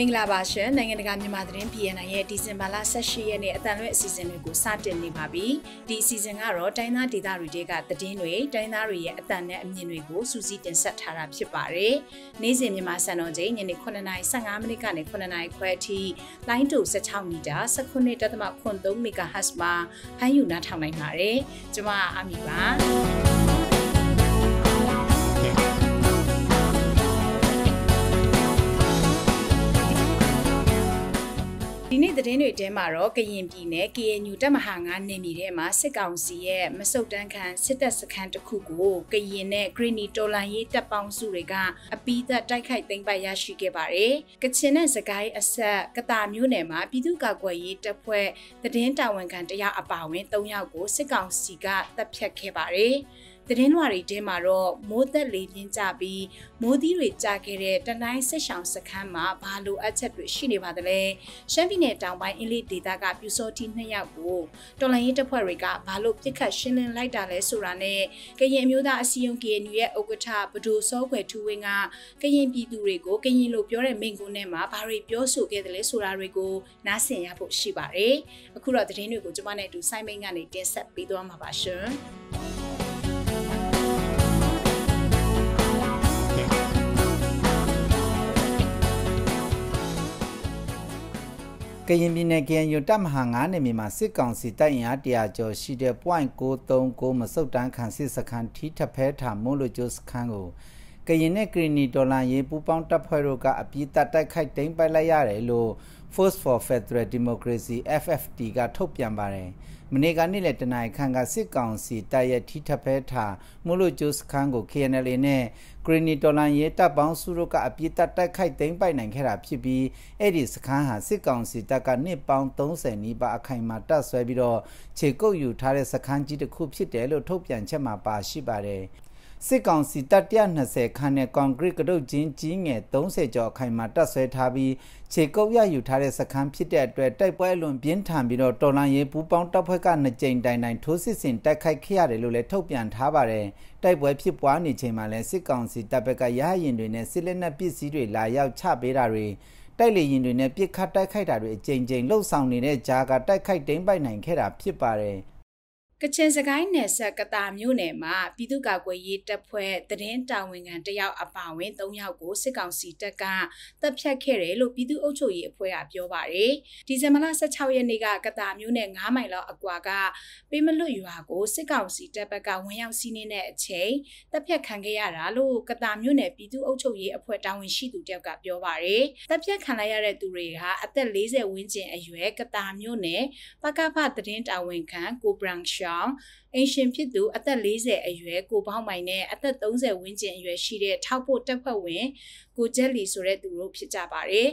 မင်္ဂလာပါရှင်နိုင်ငံတကာမြန်မာသတင်း PNN ရဲ့ဒီဇင်ဘာလ18ရက်နေ့အတန်လွဲ့အစီအစဉ်တွေကိုစတင်နေပါပြီဒီအစီအစဉ်ကတော့တိုင်းသားဒေသတွေကသတင်းတွေတိုင်းသားတွေရဲ့အတန်နဲ့အမြင်တွေကိုစူးစီးတင်ဆက်ထားတာဖြစ်ပါတယ်နေ့စဉ်မြန်မာစံတော်ချိန်ညနေ9:55မိနစ်ကနေ9:00ခွဲအထိလိုင်းတူ16မီတာ19.3 MHz မှာဖမ်းယူနားထောင်နိုင်ပါတယ်ကျွန်မအမီပါသတင်းတွေထဲမှာတော့ကရင်ပြည်နယ် KNU တပ်မဟာ9နေပြည်တော်မှာစစ်ကောင်စီရဲ့မစုတ်တမ်းခံစစ်တပ်စခန်းတစ်ခုကို ကရင်နဲ့ဂရီနီတော်လိုင်းရေးတပ်ပေါင်းစုတွေက အပိသက်တိုက်ခိုက်သိမ်းပိုက်ရရှိခဲ့ပါတယ်။ကချင်နဲ့စကိုင်းအဆက်ကတာမျိုးနယ်မှာပြည်သူ့ကာကွယ်ရေးတပ်ဖွဲ့သတင်းတာဝန်ခံတယောက်အပါအဝင်3ယောက်ကိုစစ်ကောင်စီကတပ်ဖြတ်ခဲ့ပါတယ်။သတင်းလွှာတွေထဲမှာတော့မိုးသက်လေပြင်းကြပြီးမိုးသီးတွေကြခဲ့တဲ့တနိုင်းဆက်ဆောင်စခန်းမှာဘာလိုအပ်ချက်တွေရှိနေပါသလဲရှမ်းပြည်နယ်တောင်ပိုင်းအင်းလေးဒေသကပြူစောတိနှစ်ယောက်ကိုတော်လန်ရေးတပ်ဖွဲ့တွေကဘာလို့ပြစ်ခတ်ရှင်းလင်းလိုက်တာလဲဆိုတာနဲ့ကရင်မျိုးသားအစည်းအရုံး KNU ရဲ့ဥက္ကဋ္ဌဗဒိုစောခွေထူဝင်းကကရင်ပြည်သူတွေကိုကရင်လိုပြောတဲ့မိန့်ခွန်းထဲမှာဘာတွေပြောဆိုခဲ့တယ်လဲဆိုတာတွေကိုနားဆင်ရဖို့ရှိပါတယ်အခုတော့သတင်းတွေကိုကျွန်မနဲ့အတူဆိုင်းမိန်ကနေတင်ဆက်ပေးသွားမှာပါရှင်ကရင်ပြည်နယ် KNU တပ်မဟာ9နယ်မြေမှာစစ်ကောင်စီတပ်အင်အား100ကျော်ရှိတဲ့ point 939မစုတ်တန်းခံစစ်စခန်းထီထဖဲထာမွန်လိုကျိုးစခန်းကိုကရင်နဲ့ကရင်နီဒေါ်လာရေးပူးပေါင်းတပ်ဖွဲ့တို့ကအပြစ်တပ်တိုက်ခိုက်သိမ်းပိုက်လိုက်ရတယ်လို့ Force for Federal Democracy FFD ကထုတ်ပြန်ပါတယ်။မနေ့ကနေ့လည်းတနင်္ခါကစစ်ကောင်စီတပ်ရဲ့ထိထပ်ဖဲထားမို့လို့ဂျိုစခန်းကို KNL နဲ့ဂရီနီတော်လန်ရဲတပ်ပေါင်းစုတို့ကအပြစ်တပ်တိုက်ခိုက်သိမ်းပိုက်နိုင်ခဲ့တာဖြစ်ပြီးအဲ့ဒီစခန်းဟာစစ်ကောင်စီတပ်ကနှစ်ပေါင်း30နီးပါးအခိုင်အမာတပ်ဆွဲပြီးတော့ခြေကုပ်ယူထားတဲ့စခန်းကြီးတစ်ခုဖြစ်တယ်လို့ထုတ်ပြန်ချက်မှာပါရှိပါတယ်။စစ်ကောင်စီတပ်120ခန်းနဲ့ကွန်ကရစ်ကတုတ်ချင်းကြီးငယ်30ကျော်ခိုင်မှာတပ်ဆွဲထားပြီးခြေကုပ်ရယူထားတဲ့စခန်းဖြစ်တဲ့အတွက်တိုက်ပွဲအလွန်ပြင်းထန်ပြီးတော့တော်လန်ရေးပူပေါင်းတပ်ဖွဲ့က2ကြိမ်တိုင်တိုင်ထိုးစစ်ဆင်တိုက်ခိုက်ခဲ့ရတယ်လို့လည်းထုတ်ပြန်ထားပါတယ်တိုက်ပွဲဖြစ်ပွားနေချိန်မှာလည်းစစ်ကောင်စီတပ်ဘက်ကရဟရင်တွေနဲ့စစ်လက်နက်ပစ္စည်းတွေလာရောက်ချပေးတာတွေတိုက်လေရင်တွေနဲ့ပစ်ခတ်တိုက်ခိုက်တာတွေအကြိမ်ကြိမ်လှုပ်ဆောင်နေတဲ့ကြားကတိုက်ခိုက်တိမ်ပိုက်နိုင်ခဲ့တာဖြစ်ပါတယ်။ကချင်စကိုင်းနယ်ဆက်ကတာမြို့နယ်မှာပြည်သူ့ကာကွယ်ရေးတပ်ဖွဲ့သတင်းတာဝန်ခံတယောက်အပါအဝင်၃ယောက်ကိုစစ်ကောင်စီတပ်ကတပ်ဖြတ်ခဲ့တယ်လို့ပြည်သူ့အုပ်ချုပ်ရေးအဖွဲ့ကပြောပါတယ်။ဒီဇင်ဘာလ16ရက်နေ့ကကတာမြို့နယ်9မိုင်လောက်အကွာကပေးမလွတ်ရွာကိုစစ်ကောင်စီတပ်ဘက်ကဝင်ရောက်စီးနင်းတဲ့အချိန်တပ်ဖြတ်ခံခဲ့ရတာလို့ကတာမြို့နယ်ပြည်သူ့အုပ်ချုပ်ရေးအဖွဲ့တာဝန်ရှိသူတယောက်ကပြောပါတယ်။တပ်ဖြတ်ခံလိုက်ရတဲ့သူတွေဟာအသက်40ဝန်းကျင်အရွယ်ကတာမြို့နယ်ပကဖသတင်းတာဝန်ခံကိုဘရန်ရှာကြောင့်အင်ရှင်ဖြစ်သူအသက်40အရွယ်ကိုပေါင်းမိုင်နဲ့အသက်30ဝန်းကျင်အရွယ်ရှိတဲ့ထောက်ပို့တပ်ဖွဲ့ဝင်ကိုဂျက်လီဆိုတဲ့သူတို့ဖြစ်ကြပါတယ်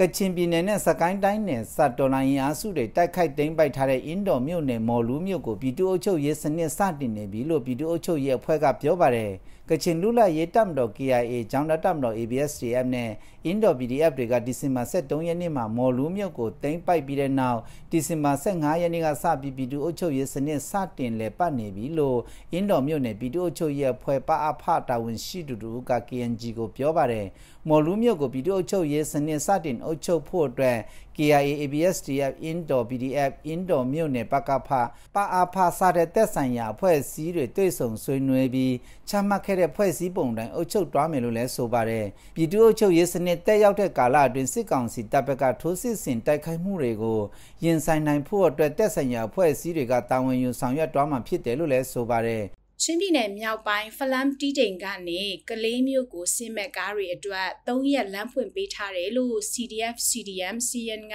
ကချင်ပြည်နယ်နဲ့စကိုင်းတိုင်းနယ်စတော်လိုင်းအားစုတွေတိုက်ခိုက်သိမ်းပိုက်ထားတဲ့အင်းတော်မြို့နယ်မော်လူးမြို့ကိုပြည်သူ့အုပ်ချုပ်ရေးစနစ်စတင်နေပြီလို့ပြည်သူ့အုပ်ချုပ်ရေးအဖွဲ့ကပြောပါတယ်ကချင်လူလာရေးတပ်မတော် KIA ဂျောင်းတပ်မတော် ABSDF နဲ့ Indo PDF တွေကဒီဇင်ဘာ17ရက်နေ့မှာမော်လူးမြို့ကိုတင်ပိုက်ပြီးတဲ့နောက်ဒီဇင်ဘာ15ရက်နေ့ကစပြီးပြည်သူ့အုပ်ချုပ်ရေးစနစ်စတင်လည်ပတ်နေပြီလို့ Indo မြို့နယ်ပြည်သူ့အုပ်ချုပ်ရေးအဖွဲ့ပအဖတာဝန်ရှိသူတို့က KNG ကိုပြောပါတယ်မော်လူးမြို့ကိုပြည်သူ့အုပ်ချုပ်ရေးစနစ်စတင်အုပ်ချုပ်ဖို့အတွက် KIA ABSDF Indoor PDF Indoor မြို့နယ်ပကဖပအာဖစတဲ့တက်ဆိုင်ရာဖွဲ့စည်းတွေတွေ့ဆုံဆွေးနွေးပြီးချမှတ်ခဲ့တဲ့ဖွဲ့စည်းပုံတိုင်းအုပ်ချုပ်သွားမယ်လို့လည်းဆိုပါတယ်။ပြည်သူ့အုပ်ချုပ်ရေးစနစ်တက်ရောက်တဲ့ကာလအတွင်းစစ်ကောင်စီတပ်ဘက်ကထိုးစစ်ဆင်တိုက်ခိုက်မှုတွေကိုရင်ဆိုင်နိုင်ဖို့အတွက်တက်ဆိုင်ရာဖွဲ့စည်းတွေကတာဝန်ယူဆောင်ရွက်သွားမှာဖြစ်တယ်လို့လည်းဆိုပါတယ်ချင်းပြည်နယ်မြောက်ပိုင်းဖလမ်တီးတိန်ကနေကလေးမျိုးကိုဆင်းမဲ့ကားတွေအတွက်၃ရက်လမ်းဖွင့်ပေးထားတယ်လို့ CDF CDM CN က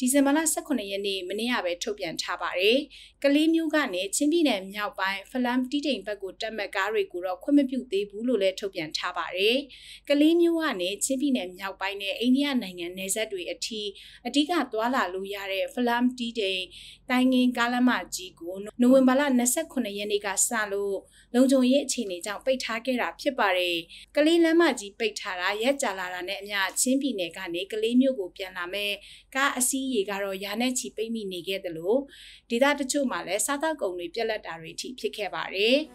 ဒီဇင်ဘာလ18ရက်နေ့မနေ့ကပဲထုတ်ပြန်ထားပါတယ်။ကလေးမျိုးကနေချင်းပြည်နယ်မြောက်ပိုင်းဖလမ်တီးတိန်ဘက်ကိုတက်မဲ့ကားတွေကိုတော့ခွင့်မပြုသေးဘူးလို့လည်းထုတ်ပြန်ထားပါတယ်။ကလေးမျိုးကနေချင်းပြည်နယ်မြောက်ပိုင်းနဲ့အိန္ဒိယနိုင်ငံနယ်စပ်တွေအထိအဓိကသွာလာလို့ရတဲ့ဖလမ်တီးတိန်တိုင်းငင်းကားလမ်းမကြီးကိုနိုဝင်ဘာလ29ရက်နေ့ကစလို့လုံခြုံရေးအခြေအနေကြောင့်ပိတ်ထားခဲ့တာဖြစ်ပါတယ်။ကလေးလမ်းမကြီးပိတ်ထားတာရက်ကြာလာတာနဲ့အမျှချင်းပြည်နယ်ကနေကလေးမြို့ကိုပြန်လာမဲ့ကားအစီးရေကတော့ရာနဲ့ချီပိတ်မိနေခဲ့တယ်လို့ဒေသတချို့မှာလည်းစားသောက်ကုန်တွေပြက်လက်တာတွေအထိဖြစ်ခဲ့ပါတယ်။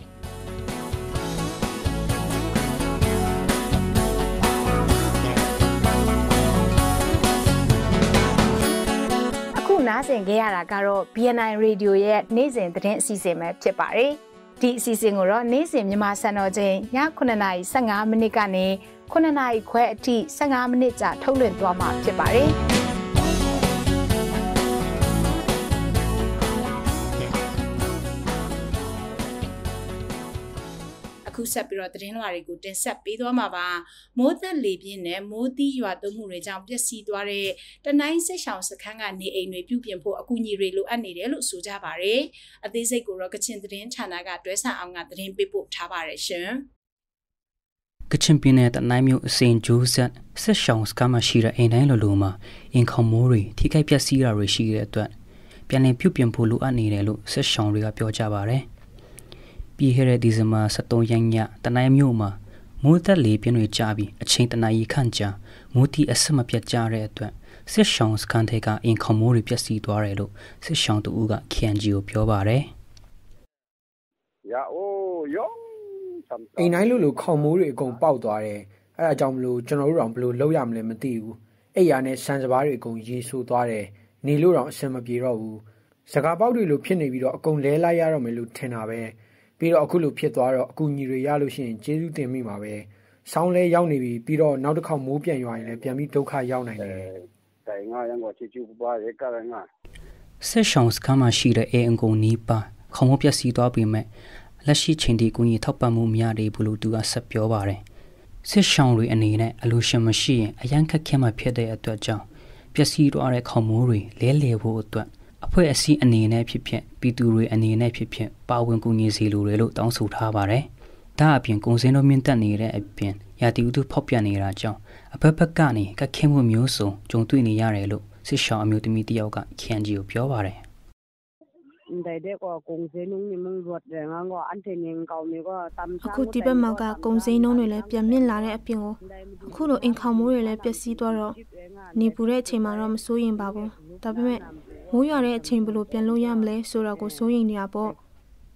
နားဆင်ခဲ့ရတာကတော့ BNI Radio ရဲ့နေ့စဉ်သတင်းအစီအစဉ်ပဲဖြစ်ပါတယ်။ဒီအစီအစဉ်ကိုတော့နေ့စဉ်မြန်မာစံတော်ချိန်ည9:15မိနစ်ကနေ9:00ခွဲအထိ15မိနစ်ကြာထုတ်လွှင့်သွားမှာဖြစ်ပါတယ်။ဆက်ပြီးတော့သတင်းလွှာတွေကိုတင်ဆက်ပေးသွားမှာပါမိုးသက်လေပြင်းနဲ့မိုးသီးရွာသွန်းမှုတွေကြောင့်ပျက်စီးသွားတဲ့တနိုင်းစစ်ဆောင်စခန်းကနေအိမ်တွေပြုပြင်ဖို့အကူအညီတွေလိုအပ်နေတယ်လို့ဆိုကြပါတယ်အသေးစိတ်ကိုတော့ကချင်သတင်းဌာနကတွဲဆန်အောင်ကသတင်းပေးပို့ထားပါတယ်ရှင်ကချင်ပြည်နယ်တနိုင်းမြို့အစင်ဂျိုးဆက်ဆက်ရှောင်စကမရှိတဲ့အိမ်တိုင်းလိုလိုမှာအင်ခေါမိုးတွေထိခိုက်ပျက်စီးတာတွေရှိတဲ့အတွက်ပြန်လည်ပြုပြင်ဖို့လိုအပ်နေတယ်လို့ဆက်ရှောင်တွေကပြောကြပါတယ်။ပြီးခဲ့တဲ့ဒီဇင်ဘာ23ရက်ညတနိုင်းမြို့မှာမိုးသက်လေပြင်းတွေကျပြီးအချိန်တနာရီခန့်ကြာမိုးတီအဆက်မပြတ်ကြတဲ့အတွက်စစ်ရှောင်းစခန်းထဲကအင်ခေါမိုးတွေပြက်စီးသွားတယ်လို့စစ်ရှောင်းတူဦးက KNG ကိုပြောပါတယ်။ရာအိုယောအိမ်တိုင်းလူလူခေါမိုးတွေအကုန်ပေါက်သွားတယ်။အဲဒါကြောင့်မလို့ကျွန်တော်တို့တော့ဘယ်လိုလုပ်ရမလဲမသိဘူး။အိမ်ရာနဲ့ဆန်စပါးတွေအကုန်ရေဆိုးသွားတယ်။နေလို့တော့အဆင်မပြေတော့ဘူး။စကားပေါက်တွေလိုဖြစ်နေပြီးတော့အကုန်လဲလိုက်ရတော့မယ်လို့ထင်တာပဲ။ပြီးတော့အခုလိုဖြစ်သွားတော့အကူအညီတွေရလို့ရှိရင်ကျေးဇူးတင်မိမှာပဲဆောင်းလဲရောက်နေပြီပြီးတော့နောက်တစ်ခေါက်မိုးပြန်ရွာရင်လည်းပြန်ပြီးဒုက္ခရောက်နိုင်တယ်ဆိုင်ငါရံကိုချီချူပွားရဲကရငါဆက်ဆောင်စကမရှိတဲ့အင်ကုန်နီးပါခေါင်းပြက်စီသွားပြီမဲ့လက်ရှိချိန်ဒီကူညီထောက်ပံ့မှုများတယ်ဘလို့သူကဆက်ပြောပါတယ်ဆက်ဆောင်တွေအနေနဲ့အလိုရှင်မရှိရင်အရန်ခက်ခဲမှဖြစ်တဲ့အတွက်ကြောင့်ပျက်စီးသွားတဲ့ခေါင်းမိုးတွေလဲလှယ်ဖို့အတွက်အဖွဲ့အစည်းအနေနဲ့ဖြစ်ဖြစ်ပြည်သူတွေအနေနဲ့ဖြစ်ဖြစ်ပါဝင်ကူညီစီလိုတယ်လို့တောင်းဆိုထားပါတယ်။ဒါအပြင်ကုန်စင်တို့မြင့်တက်နေတဲ့အပြင်ရာသီဥတုဖောက်ပြန်နေတာကြောင့်အဖက်ဖက်ကနေကခင်မှုမျိုးစုံကြုံတွေ့နေရတယ်လို့စစ်ရှောင်းအမျိုးသမီးတယောက်ကခန်ဂျီကိုပြောပါတယ်။အခုဒီဘက်မှာကကုံစိမ်းနှုံးတွေလည်းပြန်မြင့်လာတဲ့အပြင်ကိုအခုလိုအင်ခေါမိုးတွေလည်းပျက်စီးသွားတော့နေပူတဲ့အချိန်မှာတော့မစိုးရင်ပါဘူးဒါပေမဲ့မိုးရွာတဲ့အချိန်ဘလို့ပြန်လို့ရမလဲဆိုတော့ကိုစိုးရိမ်နေတာပေါ့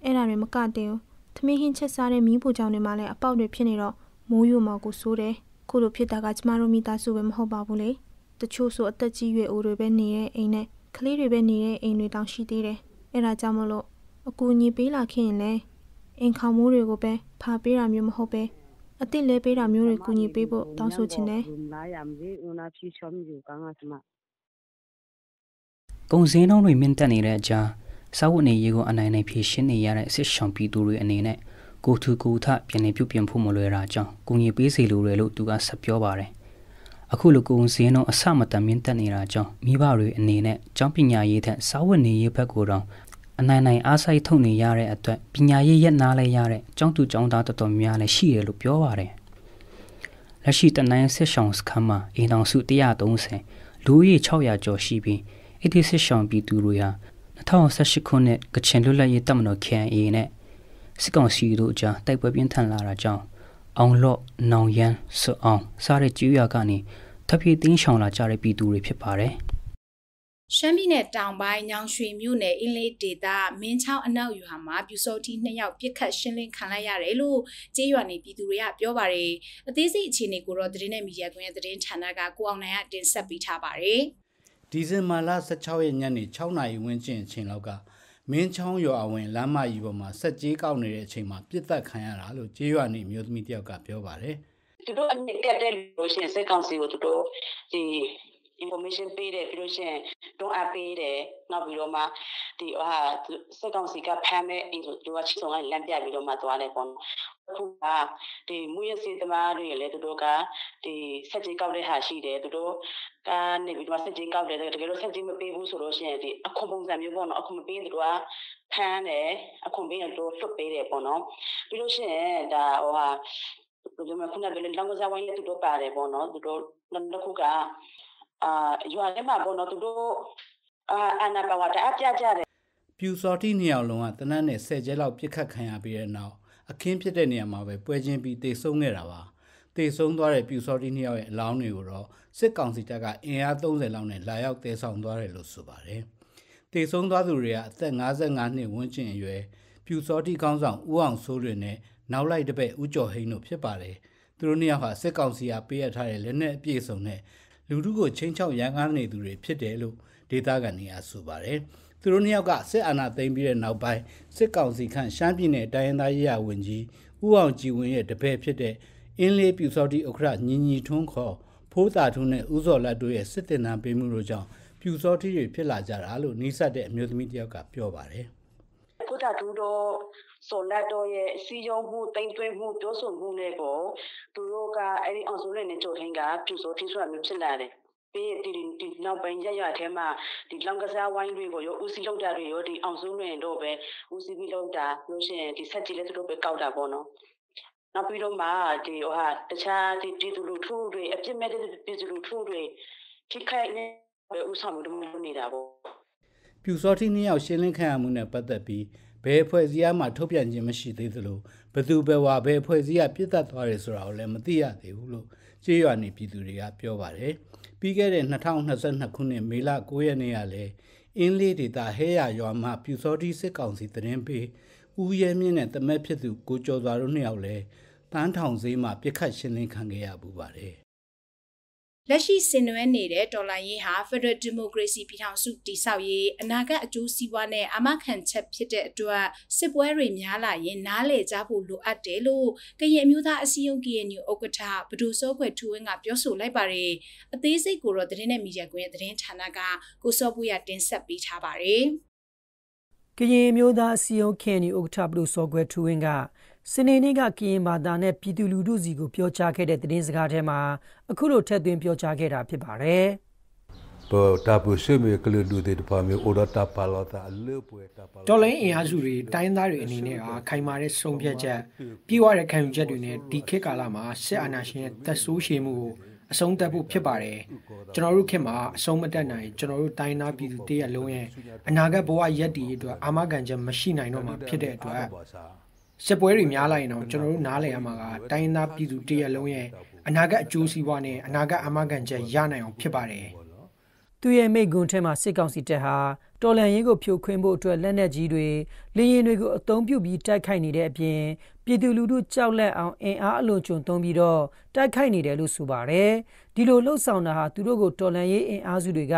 အဲ့ဒါတွေမကတင်ဘူးသမီးဟင်းချက်စားတဲ့မီးဖိုချောင်းတွေမှာလည်းအပေါက်တွေဖြစ်နေတော့မိုးရွာမှာကိုစိုးတယ်ခုလိုဖြစ်တာကကျမတို့မိသားစုပဲမဟုတ်ပါဘူးလေတချို့ဆိုအသက်ကြီးရွယ်အိုတွေပဲနေတဲ့အိမ်နဲ့ကလေးတွေပဲနေတဲ့အိမ်တွေတောင်ရှိသေးတယ်အဲ့ဒါကြောင့်မလို့အကူအညီပေးလာခင်ရင်လည်းအိမ်ခေါမိုးတွေကိုပဲဖာပေးတာမျိုးမဟုတ်ပဲအစ်စ်လဲပေးတာမျိုးတွေကူညီပေးဖို့တောင်းဆိုချင်တယ်ကုန်စည်နှုန်းတွေမြင့်တက်နေတဲ့အကြားစာဝတ်နေရေးကိုအနိုင်နိုင်ဖြေရှင်းနေရတဲ့အစ်ရှောင်ပြည်သူတွေအနေနဲ့ကိုထူကိုထပြင်နေပြုပြင်ဖို့မလွယ်တာကြောင့်ကိုငြိပေးစီလိုတယ်လို့သူကဆက်ပြောပါတယ်။အခုလိုကုန်စည်နှုန်းအဆမတန်မြင့်တက်နေတာကြောင့်မိဘတွေအနေနဲ့ကျောင်းပညာရေးထက်စာဝတ်နေရေးဘက်ကိုတောင်အနိုင်နိုင်အားစိုက်ထုတ်နေရတဲ့အတွက်ပညာရေးရက်နာလဲရတဲ့ကျောင်းသူကျောင်းသားတော်တော်များလည်းရှိတယ်လို့ပြောပါတယ်။လက်ရှိတနိုင်းဆစ်ဆောင်စခန်းမှာအိမ်တော်စု130လူဦးရေ600ကျော်ရှိပြီးအဒီစစ်ရှောင်ပြည်သူတွေဟာ2018ခုနှစ်ကချင်လွတ်လပ်ရေးတပ်မတော် KNA နဲ့စစ်ကောင်စီတို့အကြားတိုက်ပွဲပြင်းထန်လာတာကြောင့်အောင်လော့နောင်ရန်စွအောင်စားတဲ့ကျွာကနေထပ်ဖြည့်တင်းရှောင်လာကြတဲ့ပြည်သူတွေဖြစ်ပါတယ်။ရှမ်းပြည်နယ်တောင်ပိုင်းညောင်ရွှေမြို့နယ်အင်းလေးဒေသမင်းချောင်းအနောက်ရွာမှာပြူစောတီနှစ်ယောက်ပြစ်ခတ်ရှင်းလင်းခံလိုက်ရတယ်လို့ကြေးရွာနေပြည်သူတွေကပြောပါတယ်။အသေးစိတ်အခြေအနေကိုတော့သတင်းနဲ့မီဒီယာကွန်ရဲ့သတင်းဌာနကကိုအောင်နိုင်ကတင်ဆက်ပေးထားပါတယ်။ဒီဇင်ဘာလ16ရက်ညနေ6နာရီဝန်းကျင်အချိန်လောက်ကမင်းချောင်းရွာအဝင်လမ်းမကြီးပေါ်မှာစက်ကြီးကောက်နေတဲ့အချိန်မှာပြစ်တက်ခံရတာလို့ကြေးရွာနေမျိုးသမီးတယောက်ကပြောပါတယ်။သူတို့အမြင့်ကက်တဲ့လို့ရှိရင်စစ်ကောင်စီကိုသူတို့ဒီ information ပေးတယ်ပြီးလို့ရှိရင်တွန်းအပ်ပေးတယ်နောက်ပြီးတော့မှဒီဟာစစ်ကောင်စီကဖမ်းမဲ့အင်တို့ကချီဆောင်ကလမ်းပြပြီးတော့မှသွားတယ်ပေါ့ခုကဒီမူရစီသမားတွေလည်းသူတို့ကဒီဆက်ကြီးကောက်တဲ့ဟာရှိတယ်သူတို့ကနေပြီးတော့ဆက်ကြီးကောက်တယ်တကယ်လို့ဆက်ကြီးမပေးဘူးဆိုလို့ရှိရင်ဒီအခွန်ပုံစံမျိုးပေါ့နော်အခွန်မပေးသူတို့ကဖမ်းတယ်အခွန်ပေးရင်သူလွတ်ပေးတယ်ပေါ့နော် ပြီးလို့ရှိရင်ဒါဟိုဟာဒီမှာခုနကလည်းလောက်ကစားဝိုင်းနဲ့သူတို့ပါတယ်ပေါ့နော်သူတို့နောက်ခုကအာရွာထဲမှာပေါ့နော်သူတို့အာအနာပါဝါတအပြကြတယ်ပြူစော်တိနှစ်ယောက်လုံးကတနတ်နဲ့၁၀ကျဲလောက်ပြစ်ခတ်ခံရပြီးတဲ့နောက်အခင်းဖြစ်တဲ့နေရာမှာပဲပွဲချင်းပြီးတေဆုံးခဲ့တာပါတေဆုံးသွားတဲ့ပြူစော်တီနှစ်ယောက်ရဲ့အလောင်းတွေကိုတော့စစ်ကောင်စီတပ်ကအင်အား30လောက်နဲ့လာရောက်တဲဆောင်သွားတယ်လို့ဆိုပါတယ်တေဆုံးသွားသူတွေကအသက်55နှစ်ဝန်းကျင်အရွယ်ပြူစော်တီခေါင်းဆောင်ဦးအောင်စိုးတွေနဲ့နောက်လိုက်တစ်ပတ်ဦးကျော်ဟိန်းတို့ဖြစ်ပါတယ်သူတို့နှစ်ယောက်ဟာစစ်ကောင်စီကပေးအပ်ထားတဲ့လက်နက်အပြည့်စုံနဲ့လူထုကိုချင်းချောက်ရန်ကားနေသူတွေဖြစ်တယ်လို့ဒေသခံတွေကဆိုပါတယ်။သူတို့နှစ်ယောက်ကစစ်အာဏာသိမ်းပြီးတဲ့နောက်ပိုင်းစစ်ကောင်စီခန့်ရှမ်းပြည်နယ်တိုင်းရင်းသားရေးရာဝန်ကြီးဦးအောင်ကြည်ဝင်းရဲ့တပည့်ဖြစ်တဲ့အင်းလေးပြူစောတိဥက္ခရညီညီထွန်းခေါ်ဖိုးသာထွန်းနဲ့ဦးစောလတ်တို့ရဲ့စစ်တင်နာပေးမှုတို့ကြောင့်ပြူစောတိတွေဖြစ်လာကြတာလို့နှိစက်တဲ့အမျိုးသမီးတယောက်ကပြောပါတယ်။ဖိုးသာထွန်းတို့ဆိုလက်တော့ရဲ့စီယုံမှုတင်သွင်းမှုပြောဆိုမှုတွေကိုသူတို့ကအဲ့ဒီအောင်စိုးနဲ့ချိုဟင်းကပြူစောတိဆိုတာမျိုးဖြစ်လာတယ်။ပေးဒီဒီနောက်ပိုင်းရရထဲမှာဒီလောင်ကစားဝိုင်းတွေကိုရောဦးစီးလောက်တာတွေရောဒီအောင်စုံတွေတို့ပဲဦးစီးပြီးလောက်တာလို့ရှိရင်ဒီဆက်ကြီးလည်းသူတို့ပဲကောက်တာပေါ့နော်နောက်ပြီးတော့မှဒီဟိုဟာတခြားဒီဒီသူလူထုတွေအပြစ်မဲ့တဲ့ပြည်သူလူထုတွေခိခိုက်နေပဲဦးဆောင်မှုတမှုနေတာပေါ့ပြူစောတိနှစ်ယောက်ရှင်းလင်းခံရမှုနဲ့ပတ်သက်ပြီးဘယ်အဖွဲ့အစည်းအမှထုတ်ပြန်ခြင်းမရှိသေးသလိုဘသူဘယ်ဝါဘယ်အဖွဲ့အစည်းကပြစ်ဒတ်သွားတယ်ဆိုတာကိုလည်းမသိရသေးဘူးလို့ကြေးရွာနေပြည်သူတွေကပြောပါတယ်။ပြီးခဲ့တဲ့2022ခုနှစ်မေလ9ရက်နေ့ကလည်းအင်းလေးဒေတာဟဲရရွာမှာပြူစောတိစစ်ကောင်စီသတင်းပေးဦးရဲမြင့်နဲ့တမက်ဖြစ်သူကိုကျော်စွာတို့နှစ်ယောက်လည်းတန်းထောင်ဈေးမှာပြစ်ခတ်ရှင်းလင်းခံခဲ့ရပူပါတယ်လက်ရှိဆင်နွှဲနေတဲ့ဒေါ်လာရင်းဟာ Federal Democracy ပြည်ထောင်စုတည်ဆောက်ရေးအနာဂတ်အကျိုးစီးပွားနဲ့အမခံချက်ဖြစ်တဲ့အတွက်စစ်ပွဲတွေများလာရင်နားလည်ကြဖို့လိုအပ်တယ်လို့ကရင်အမျိုးသားအစည်းအရုံး KNU ဥက္ကဋ္ဌဗဒိုစောခွေထူဝင်းကပြောဆိုလိုက်ပါတယ်။အသေးစိတ်ကိုတော့သတင်းနဲ့မီဒီယာကွင်းသတင်းဌာနကကိုစောပူရတင်ဆက်ပေးထားပါတယ်။ကရင်မျိုးသားအစည်းအရုံး KNU ဥက္ကဋ္ဌဗဒိုစောခွေထူဝင်းကစနေနေ့ကကရင်ဘာသာနဲ့ပြည်သူလူထုစီကိုပြောကြားခဲ့တဲ့သတင်းစကားထဲမှာအခုလိုထက်သွင်းပြောကြားခဲ့တာဖြစ်ပါတယ်။ပေါ်တာပူဆွေမေကလူလူတွေတပါမျိုးအော်ဒတာပါလာတာလေပွဲတာပါလာတော်လိုင်းအင်အားစုတွေတိုင်းသားတွေအနေနဲ့အားခိုင်မာတဲ့ဆုံးဖြတ်ချက်ပြေဝတဲ့ခံယူချက်တွေနဲ့ဒီခေတ်ကာလမှာစစ်အာဏာရှင်ရဲ့တက်ဆိုးရှည်မှုကိုအဆုံးသတ်ဖို့ဖြစ်ပါတယ်ကျွန်တော်တို့ခေတ်မှာအဆုံးမတက်နိုင်ကျွန်တော်တို့တိုင်းသားပြည်သူတရလုံးရဲ့အနာဂတ်ဘဝရည်တည်အတွက်အာမခံချက်မရှိနိုင်တော့မှဖြစ်တဲ့အတွက်စစ်ပွဲတွေများလာရင်တော့ကျွန်တော်တို့နားလည်ရမှာကတိုင်းသားပြည်သူတရက်လုံးရဲ့အနာဂတ်အကျိုးစီးပွားနဲ့အနာဂတ်အမဂန်ချက်ရနိုင်အောင်ဖြစ်ပါတယ်။သူရဲ့မိဂွန်းထဲမှာစစ်ကောင်စီတပ်ဟာတော်လန်ရေးကိုဖြိုခွင်းဖို့အတွက်လက်နက်ကြီးတွေလင်းရင်တွေကိုအသုံးပြုပြီးတိုက်ခိုက်နေတဲ့အပြင်ပြည်သူလူထုကြောက်လန့်အောင်အင်အားအလွန်ကျွံသုံးပြီးတော့တိုက်ခိုက်နေတယ်လို့ဆိုပါတယ်ဒီလိုလှုပ်ဆောင်တာဟာသူတို့ကိုတော်လန်ရေးအင်အားစုတွေက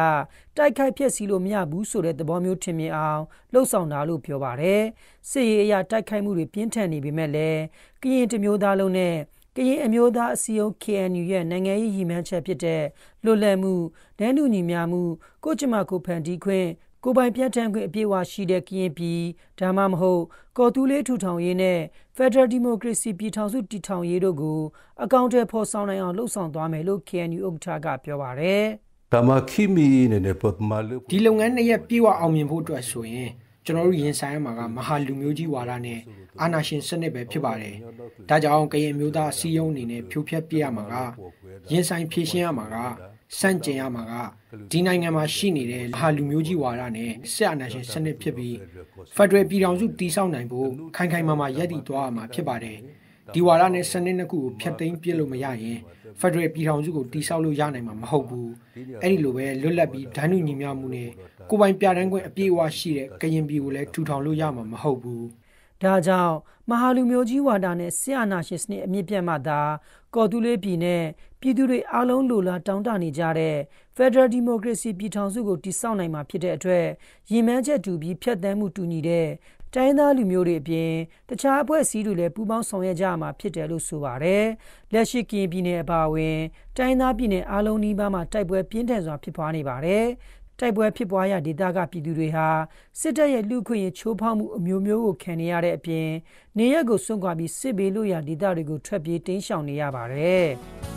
တိုက်ခိုက်ဖျက်ဆီးလို့မရဘူးဆိုတဲ့သဘောမျိုးထင်မြင်အောင်လှုပ်ဆောင်တာလို့ပြောပါတယ်စစ်ရေးအရာတိုက်ခိုက်မှုတွေပြင်းထန်နေပေမဲ့လည်းကရင်တမျိုးသားလုံးနဲ့ကရင်အမျိုးသားအစည်းအရုံး KNU ရဲ့နိုင်ငံရေးရည်မှန်းချက်ဖြစ်တဲ့လွတ်လပ်မှု၊ဒန်းတူညီမျှမှု၊ကိုကျမကိုဖန်တီးခွင့်ကိုပိုင်ပြတ်ထန့်ခွင့်အပြည့်အဝရှိတဲ့ကရင်ပြည်ဒါမှမဟုတ်ကော်တူးလေးထူထောင်ရေးနဲ့ Federal Democracy ပြည်ထောင်စုတည်ထောင်ရေးတို့ကိုအကောင့်တွေဖော်ဆောင်နိုင်အောင်လှုံ့ဆော်သွားမယ်လို့ KNU ဥက္ကဋ္ဌကပြောပါရယ်။တမခိမီနေနေပတ်မလဒီလုပ်ငန်းနှစ်ရက်ပြည့်ဝအောင်မြင်ဖို့အတွက်ဆိုရင်ကျွန်တော်တို့ရင်ဆိုင်ရမှာကမဟာလူမျိုးကြီးဝါဒနဲ့အာနာရှင်စနစ်ပဲဖြစ်ပါတယ်။ဒါကြောင့်ကရင်မျိုးသားအစည်းအရုံးအနေနဲ့ဖြိုဖျက်ပြရမှာကရင်ဆိုင်ဖြည့်ရှင်းရမှာကဆန့်ကျင်ရမှာကဒီနိုင်ငံမှာရှိနေတဲ့မဟာလူမျိုးကြီးဝါဒနဲ့ဆက်အနာရှင်စနစ်ဖြစ်ပြီးဖက်ဒရယ်ပြည်ထောင်စုတည်ဆောက်နိုင်ဖို့ခိုင်ခိုင်မာမာရည်တည်သွားရမှာဖြစ်ပါတယ်။ဒီဝါဒနဲ့စနစ်နှစ်ခုကိုဖျက်သိမ်းပစ်လို့မရရင်ဖက်ဒရယ်ပြည်ထောင်စုကိုတည်ဆောက်လို့ရနိုင်မှာမဟုတ်ဘူး။အဲ့ဒီလိုပဲလွတ်လပ်ပြီးဒဏ်ဥညီမျှမှုနဲ့ကိုပိုင်ပြတန်းခွင့်အပြည့်အဝရှိတဲ့ကရင်ပြည်ကိုလည်းထူထောင်လို့ရမှာမဟုတ်ဘူး။ဒါကြောင့်မဟာလူမျိုးကြီးဝါဒနဲ့ဆရာနာရှင်စနစ်အမြင့်ပြတ်မှသာကော်တူလေးပြည်နဲ့ပြည်သူတွေအားလုံးလိုလားတောင်းတနေကြတဲ့ Federal Democracy ပြည်ထောင်စုကိုတည်ဆောက်နိုင်မှာဖြစ်တဲ့အတွက်ရည်မှန်းချက်တူပြီးဖြတ်သန်းမှုတူညီတဲ့တိုင်းသားလူမျိုးတွေအပြင်တခြားအဖွဲ့အစည်းတွေလည်းပူးပေါင်းဆောင်ရွက်ကြမှာဖြစ်တယ်လို့ဆိုပါတယ်။လက်ရှိကရင်ပြည်နယ်အပါအဝင်တိုင်းသားပြည်နယ်အားလုံးနီးပါးမှာတိုက်ပွဲပြင်းထန်စွာဖြစ်ပွားနေပါတယ်။တိုက်ပွဲဖြစ်ပွားရာဒေသကပြည်သူတွေဟာစစ်တပ်ရဲ့လူခွင့်ရချိုးဖောက်မှုအမျိုးမျိုးကိုခံနေရတဲ့အပြင်နေရက်ကိုစွန့်ခွာပြီးစစ်ဘေးလို့ရာဒေသတွေကိုထွက်ပြေးတိမ်းရှောင်နေရပါတယ်။